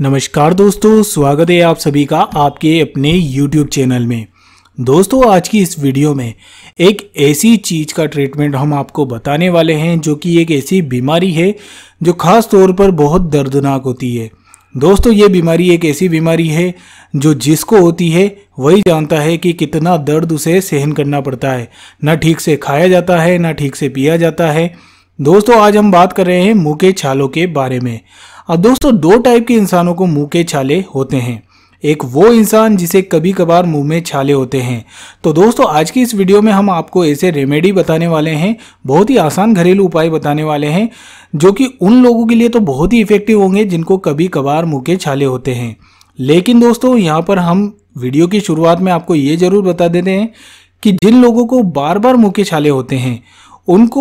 नमस्कार दोस्तों स्वागत है आप सभी का आपके अपने YouTube चैनल में दोस्तों आज की इस वीडियो में एक ऐसी चीज़ का ट्रीटमेंट हम आपको बताने वाले हैं जो कि एक ऐसी बीमारी है जो ख़ास तौर पर बहुत दर्दनाक होती है दोस्तों ये बीमारी एक ऐसी बीमारी है जो जिसको होती है वही जानता है कि कितना दर्द उसे सहन करना पड़ता है ना ठीक से खाया जाता है ना ठीक से पिया जाता है दोस्तों आज हम बात कर रहे हैं मुंह के छालों के बारे में अब दोस्तों दो टाइप के इंसानों को मुंह के छाले होते हैं एक वो इंसान जिसे कभी कभार मुंह में छाले होते हैं तो दोस्तों आज की इस वीडियो में हम आपको ऐसे रेमेडी बताने वाले हैं बहुत ही आसान घरेलू उपाय बताने वाले हैं जो कि उन लोगों के लिए तो बहुत ही इफेक्टिव होंगे जिनको कभी कभार मुंह के छाले होते हैं लेकिन दोस्तों यहाँ पर हम वीडियो की शुरुआत में आपको ये जरूर बता देते हैं कि जिन लोगों को बार बार मुँह के छाले होते हैं उनको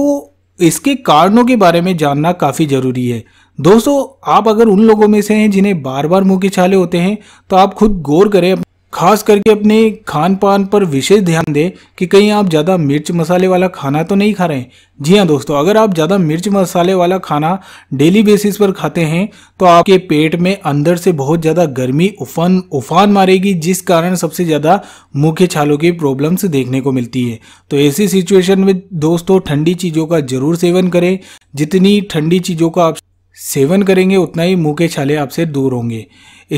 इसके कारणों के बारे में जानना काफ़ी ज़रूरी है दोस्तों आप अगर उन लोगों में से हैं जिन्हें बार बार मुंह के छाले होते हैं तो आप खुद गौर करें खास करके अपने खान पान पर विशेष ध्यान दें कि कहीं आप ज़्यादा मिर्च मसाले वाला खाना तो नहीं खा रहे हैं जी हाँ दोस्तों अगर आप ज़्यादा मिर्च मसाले वाला खाना डेली बेसिस पर खाते हैं तो आपके पेट में अंदर से बहुत ज़्यादा गर्मी उफान उफान मारेगी जिस कारण सबसे ज़्यादा के छालों की प्रॉब्लम्स देखने को मिलती है तो ऐसी सिचुएशन में दोस्तों ठंडी चीज़ों का जरूर सेवन करें जितनी ठंडी चीज़ों का आप सेवन करेंगे उतना ही मुँह के छाले आपसे दूर होंगे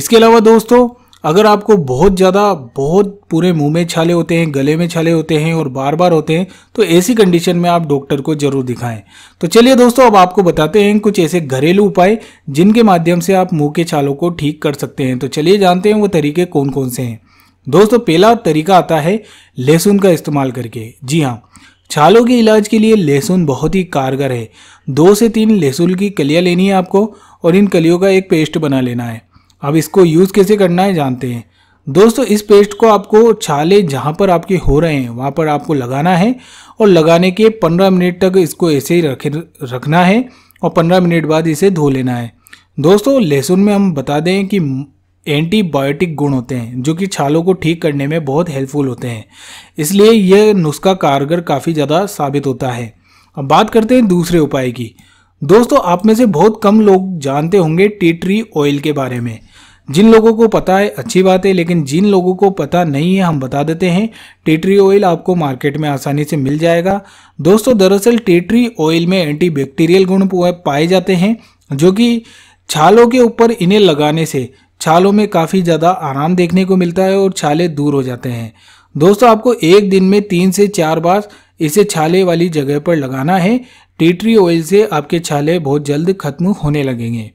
इसके अलावा दोस्तों अगर आपको बहुत ज़्यादा बहुत पूरे मुंह में छाले होते हैं गले में छाले होते हैं और बार बार होते हैं तो ऐसी कंडीशन में आप डॉक्टर को ज़रूर दिखाएं तो चलिए दोस्तों अब आपको बताते हैं कुछ ऐसे घरेलू उपाय जिनके माध्यम से आप मुँह के छालों को ठीक कर सकते हैं तो चलिए जानते हैं वो तरीके कौन कौन से हैं दोस्तों पहला तरीका आता है लहसुन का इस्तेमाल करके जी हाँ छालों के इलाज के लिए लहसुन बहुत ही कारगर है दो से तीन लहसुन की कलियाँ लेनी है आपको और इन कलियों का एक पेस्ट बना लेना है अब इसको यूज़ कैसे करना है जानते हैं दोस्तों इस पेस्ट को आपको छाले जहाँ पर आपके हो रहे हैं वहाँ पर आपको लगाना है और लगाने के 15 मिनट तक इसको ऐसे ही रखे रखना है और 15 मिनट बाद इसे धो लेना है दोस्तों लहसुन में हम बता दें कि एंटीबायोटिक गुण होते हैं जो कि छालों को ठीक करने में बहुत हेल्पफुल होते हैं इसलिए यह नुस्खा कारगर काफ़ी ज़्यादा साबित होता है अब बात करते हैं दूसरे उपाय की दोस्तों आप में से बहुत कम लोग जानते होंगे टी ट्री ऑयल के बारे में जिन लोगों को पता है अच्छी बात है लेकिन जिन लोगों को पता नहीं है हम बता देते हैं टी ट्री ऑयल आपको मार्केट में आसानी से मिल जाएगा दोस्तों दरअसल टी ट्री ऑयल में एंटी बैक्टीरियल गुण पाए जाते हैं जो कि छालों के ऊपर इन्हें लगाने से छालों में काफ़ी ज़्यादा आराम देखने को मिलता है और छाले दूर हो जाते हैं दोस्तों आपको एक दिन में तीन से चार बार इसे छाले वाली जगह पर लगाना है टी ट्री ऑयल से आपके छाले बहुत जल्द खत्म होने लगेंगे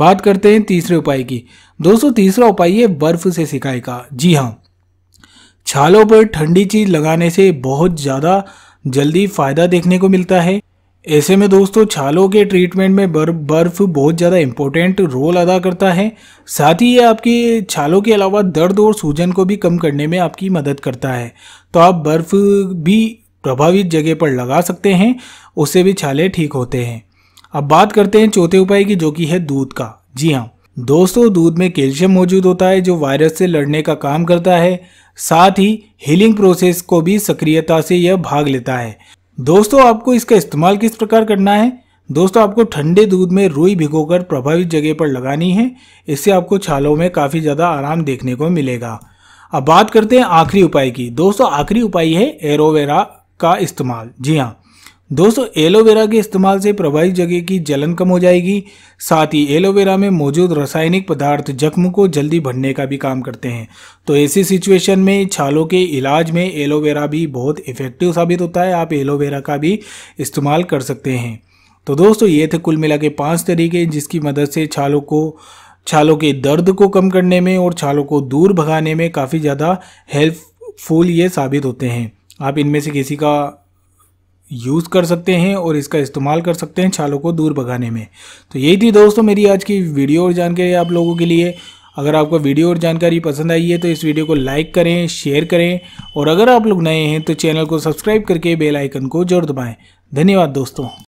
बात करते हैं तीसरे उपाय की दोस्तों तीसरा उपाय है बर्फ से सिकाई का जी हाँ छालों पर ठंडी चीज लगाने से बहुत ज़्यादा जल्दी फायदा देखने को मिलता है ऐसे में दोस्तों छालों के ट्रीटमेंट में बर्फ बर्फ बहुत ज़्यादा इम्पोर्टेंट रोल अदा करता है साथ ही ये आपकी छालों के अलावा दर्द और सूजन को भी कम करने में आपकी मदद करता है तो आप बर्फ़ भी प्रभावित जगह पर लगा सकते हैं उससे भी छाले ठीक होते हैं अब बात करते हैं चौथे उपाय की जो कि है दूध का जी हाँ दोस्तों दूध में कैल्शियम मौजूद होता है जो वायरस से लड़ने का काम करता है साथ ही हीलिंग प्रोसेस को भी सक्रियता से यह भाग लेता है दोस्तों आपको इसका इस्तेमाल किस प्रकार करना है दोस्तों आपको ठंडे दूध में रुई भिगोकर प्रभावित जगह पर लगानी है इससे आपको छालों में काफ़ी ज़्यादा आराम देखने को मिलेगा अब बात करते हैं आखिरी उपाय की दोस्तों आखिरी उपाय है एरोवेरा का इस्तेमाल जी हाँ दोस्तों एलोवेरा के इस्तेमाल से प्रभावित जगह की जलन कम हो जाएगी साथ ही एलोवेरा में मौजूद रासायनिक पदार्थ जख्म को जल्दी भरने का भी काम करते हैं तो ऐसी सिचुएशन में छालों के इलाज में एलोवेरा भी बहुत इफेक्टिव साबित होता है आप एलोवेरा का भी इस्तेमाल कर सकते हैं तो दोस्तों ये थे कुल मिला के पाँच तरीके जिसकी मदद से छालों को छालों के दर्द को कम करने में और छालों को दूर भगाने में काफ़ी ज़्यादा हेल्पफुल ये साबित होते हैं आप इनमें से किसी का यूज़ कर सकते हैं और इसका इस्तेमाल कर सकते हैं छालों को दूर भगाने में तो यही थी दोस्तों मेरी आज की वीडियो और जानकारी आप लोगों के लिए अगर आपको वीडियो और जानकारी पसंद आई है तो इस वीडियो को लाइक करें शेयर करें और अगर आप लोग नए हैं तो चैनल को सब्सक्राइब करके बेल आइकन को जरूर दबाएं धन्यवाद दोस्तों